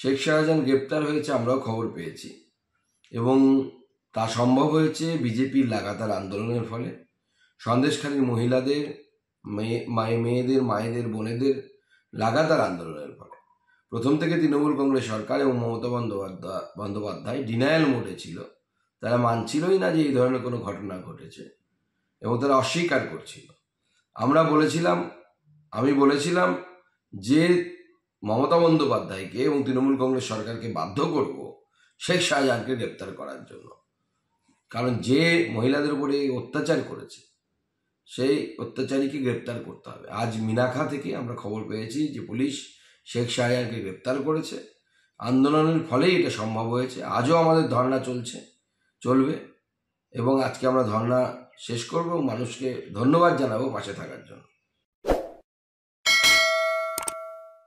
শেখ শাহজাহান গ্রেপ্তার হয়েছে আমরাও খবর পেয়েছি এবং তা সম্ভব হয়েছে বিজেপির লাগাতার আন্দোলনের ফলে সন্দেশখালীর মহিলাদের মেয়ে মায়ে মেয়েদের মায়েদের বোনেদের লাগাতার আন্দোলনের ফলে প্রথম থেকে তৃণমূল কংগ্রেস সরকার এবং মমতা বন্দ্যোপাধ্যায় বন্দ্যোপাধ্যায় ডিনায়াল মোডে ছিল তারা মানছিলই না যে এই ধরনের কোনো ঘটনা ঘটেছে এবং তারা অস্বীকার করছিল আমরা বলেছিলাম আমি বলেছিলাম যে মমতা বন্দ্যোপাধ্যায়কে এবং তৃণমূল কংগ্রেস সরকারকে বাধ্য করব শেখ শাহজাহানকে গ্রেপ্তার করার জন্য কারণ যে মহিলাদের উপরে অত্যাচার করেছে সেই অত্যাচারীকে গ্রেপ্তার করতে হবে আজ মিনাখা থেকে আমরা খবর পেয়েছি যে পুলিশ শেখ শাহজাহানকে গ্রেপ্তার করেছে আন্দোলনের ফলেই এটা সম্ভব হয়েছে আজও আমাদের ধর্ণা চলছে চলবে এবং আজকে আমরা ধর্ণা শেষ করব মানুষকে ধন্যবাদ জানাবো পাশে থাকার জন্য